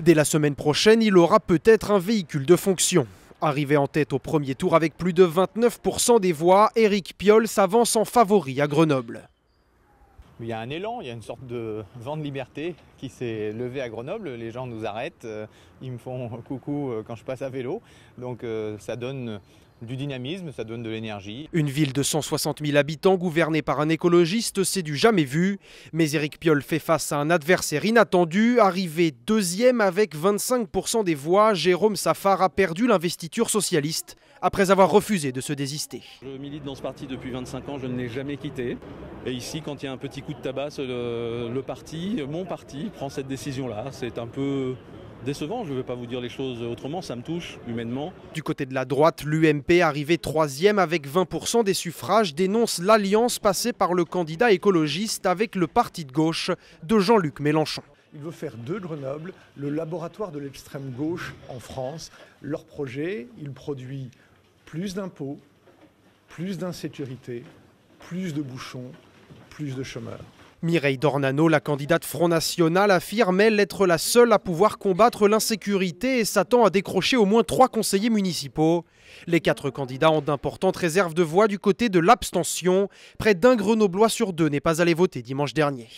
Dès la semaine prochaine, il aura peut-être un véhicule de fonction. Arrivé en tête au premier tour avec plus de 29% des voix, Eric Piolle s'avance en favori à Grenoble il y a un élan, il y a une sorte de vent de liberté qui s'est levé à Grenoble. Les gens nous arrêtent, euh, ils me font coucou euh, quand je passe à vélo. Donc euh, ça donne du dynamisme, ça donne de l'énergie. Une ville de 160 000 habitants gouvernée par un écologiste, c'est du jamais vu. Mais Éric Piolle fait face à un adversaire inattendu. Arrivé deuxième avec 25% des voix, Jérôme Safar a perdu l'investiture socialiste après avoir refusé de se désister. Je milite dans ce parti depuis 25 ans, je ne l'ai jamais quitté. Et ici, quand il y a un petit coup de tabac, le, parti, mon parti, prend cette décision-là. C'est un peu décevant, je ne vais pas vous dire les choses autrement, ça me touche humainement. Du côté de la droite, l'UMP, arrivé troisième avec 20% des suffrages, dénonce l'alliance passée par le candidat écologiste avec le parti de gauche de Jean-Luc Mélenchon. Il veut faire de Grenoble le laboratoire de l'extrême gauche en France. Leur projet, il produit plus d'impôts, plus d'insécurité, plus de bouchons, de Mireille Dornano, la candidate Front National, affirme, elle, être la seule à pouvoir combattre l'insécurité et s'attend à décrocher au moins trois conseillers municipaux. Les quatre candidats ont d'importantes réserves de voix du côté de l'abstention. Près d'un Grenoblois sur deux n'est pas allé voter dimanche dernier.